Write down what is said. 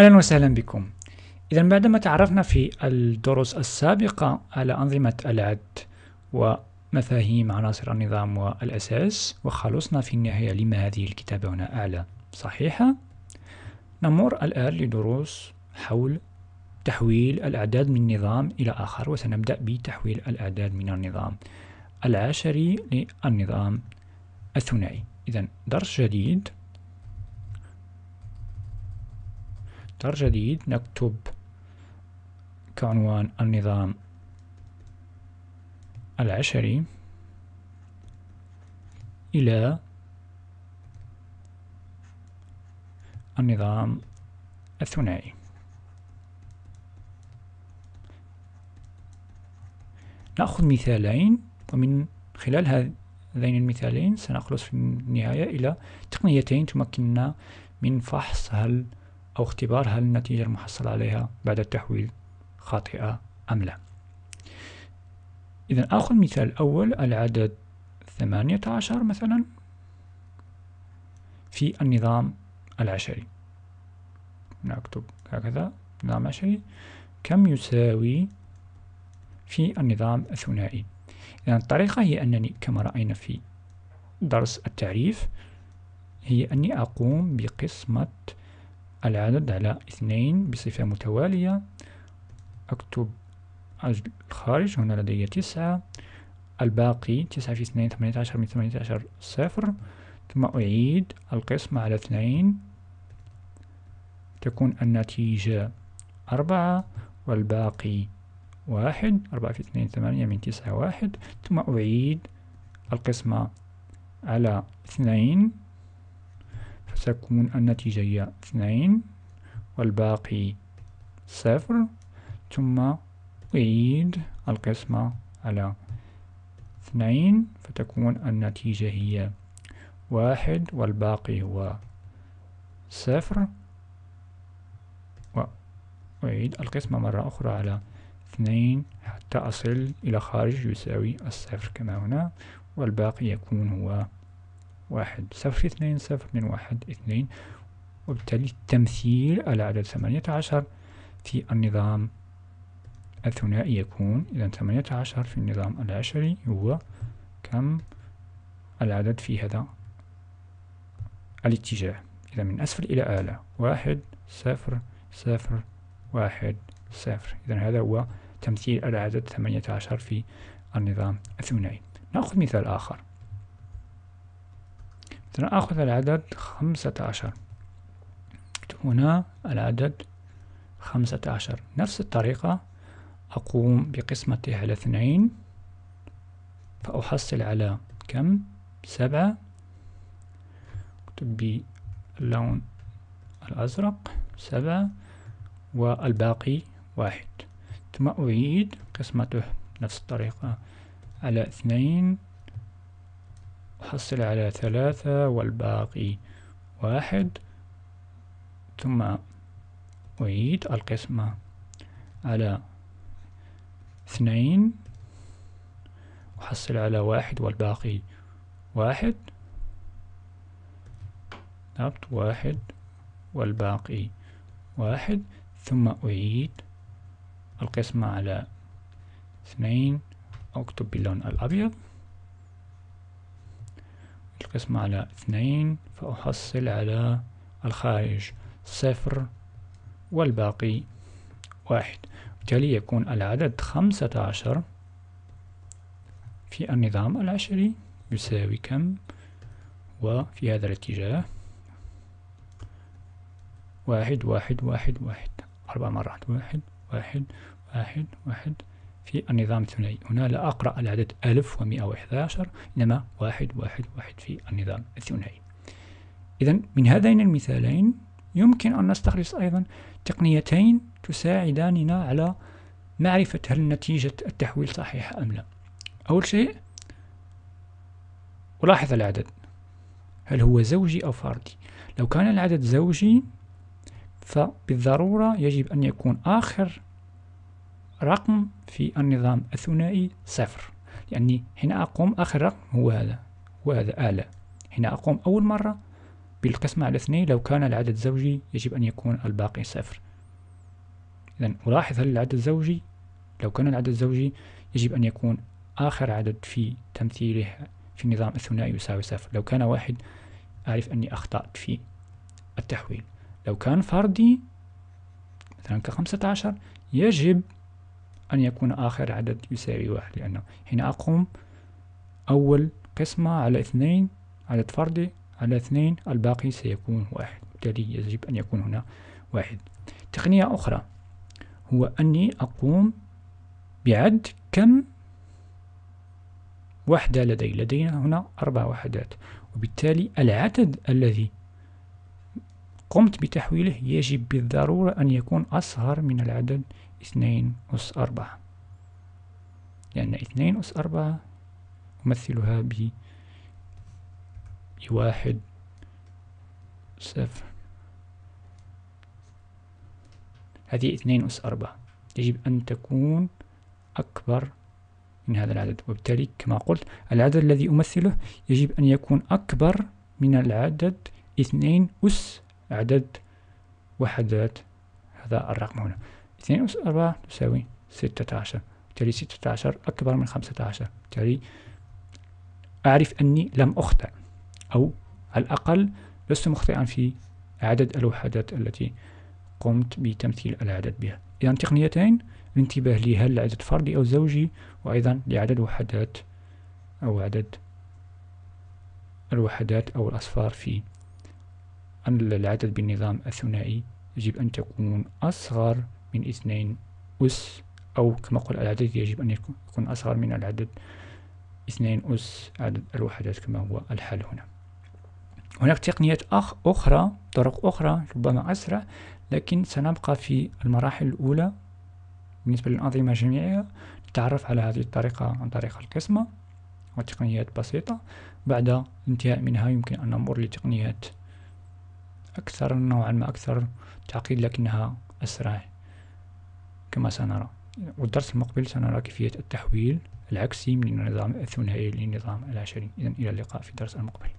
أهلا وسهلا بكم إذا بعدما تعرفنا في الدروس السابقة على أنظمة العد ومفاهيم عناصر النظام والأساس وخلصنا في النهاية لما هذه الكتابة هنا أعلى صحيحة نمر الآن لدروس حول تحويل الأعداد من نظام إلى آخر وسنبدأ بتحويل الأعداد من النظام العشري للنظام الثنائي إذا درس جديد متر جديد نكتب كعنوان النظام العشري إلى النظام الثنائي نأخذ مثالين ومن خلال هذين المثالين سنخلص في النهاية إلى تقنيتين تمكننا من فحص هل أو اختبار هل النتيجة المحصلة عليها بعد التحويل خاطئة أم لا إذا آخذ مثال الأول العدد 18 مثلا في النظام العشري نكتب هكذا نظام عشري كم يساوي في النظام الثنائي إذا الطريقة هي أنني كما رأينا في درس التعريف هي أني أقوم بقسمة العدد على اثنين بصفة متوالية أكتب الخارج هنا لدي تسعة الباقي تسعة في اثنين ثمانية عشر من ثمانية عشر صفر ثم أعيد القسم على اثنين تكون النتيجة أربعة والباقي واحد أربعة في اثنين ثمانية من تسعة واحد ثم أعيد القسمة على اثنين فتكون النتيجة هي اثنين والباقي صفر ثم أعيد القسمة على اثنين فتكون النتيجة هي واحد والباقي هو صفر وأعيد القسمة مرة أخرى على اثنين حتى أصل إلى خارج يساوي الصفر كما هنا والباقي يكون هو واحد صفر اثنين صفر من واحد اثنين وبالتالي تمثيل العدد ثمانية عشر في النظام الثنائي يكون إذا ثمانية عشر في النظام العشري هو كم العدد في هذا الاتجاه إذا من أسفل إلى أعلى واحد صفر صفر واحد صفر إذا هذا هو تمثيل العدد ثمانية عشر في النظام الثنائي نأخذ مثال آخر سنأخذ العدد خمسة عشر هنا العدد خمسة عشر نفس الطريقة أقوم بقسمته على اثنين فأحصل على كم سبعة أكتب باللون الأزرق سبعة والباقي واحد ثم أعيد قسمته نفس الطريقة على اثنين أحصل على ثلاثة والباقي واحد ثم أعيد القسمة على اثنين أحصل على واحد والباقي واحد ضبط واحد والباقي واحد ثم أعيد القسمة على اثنين أكتب باللون الأبيض قسمة على اثنين فأحصل على الخارج صفر والباقي واحد وبالتالي يكون العدد خمسة عشر في النظام العشري يساوي كم وفي هذا الاتجاه واحد واحد واحد واحد أربع مرات واحد واحد واحد واحد في النظام الثنائي هنا لا أقرأ العدد 1111 إنما واحد واحد واحد في النظام الثنائي إذا من هذين المثالين يمكن أن نستخلص أيضا تقنيتين تساعداننا على معرفة هل نتيجة التحويل صحيحة أم لا أول شيء ألاحظ العدد هل هو زوجي أو فردي لو كان العدد زوجي فبالضرورة يجب أن يكون آخر رقم في النظام الثنائي صفر لأني هنا أقوم آخر رقم هو هذا وهذا آلة هنا أقوم أول مرة بالقسمة على اثنين لو كان العدد زوجي يجب أن يكون الباقي صفر إذا ألاحظ هل العدد زوجي لو كان العدد زوجي يجب أن يكون آخر عدد في تمثيله في النظام الثنائي يساوي صفر لو كان واحد أعرف أني أخطأت في التحويل لو كان فردي مثلا كخمسة عشر يجب أن يكون آخر عدد يساوي واحد لأنه هنا أقوم أول قسمة على اثنين عدد فردي على اثنين الباقي سيكون واحد بالتالي يجب أن يكون هنا واحد تقنية أخرى هو أني أقوم بعد كم وحدة لدي لدينا هنا أربع وحدات وبالتالي العدد الذي قمت بتحويله يجب بالضرورة أن يكون أصغر من العدد اثنين أس أربعة لأن اثنين أس أربعة أمثلها ب واحد صفر هذه اثنين أس أربعة يجب أن تكون أكبر من هذا العدد وبالتالي كما قلت العدد الذي أمثله يجب أن يكون أكبر من العدد اثنين أس عدد وحدات هذا الرقم هنا اثنين أس أربعة تساوي ستة عشر بالتالي ستة عشر أكبر من خمسة عشر بالتالي أعرف أني لم أخطئ أو على الأقل لست مخطئا في عدد الوحدات التي قمت بتمثيل العدد بها إذا تقنيتين الانتباه لها لعدد فردي أو زوجي وأيضا لعدد وحدات أو عدد الوحدات أو الأصفار في العدد بالنظام الثنائي يجب أن تكون أصغر من اثنين أس أو كما قل العدد يجب أن يكون أصغر من العدد اثنين أس عدد الوحدات كما هو الحال هنا هناك تقنيات أخ أخرى طرق أخرى ربما أسرع لكن سنبقى في المراحل الأولى بالنسبة للأنظمة جميعها نتعرف على هذه الطريقة عن طريق القسمة وتقنيات بسيطة بعد الانتهاء منها يمكن أن نمر لتقنيات أكثر نوعا ما أكثر تعقيد لكنها أسرع كما سنرى والدرس المقبل سنرى كيفية التحويل العكسي من النظام الثنائي للنظام العشري إذا إلى اللقاء في الدرس المقبل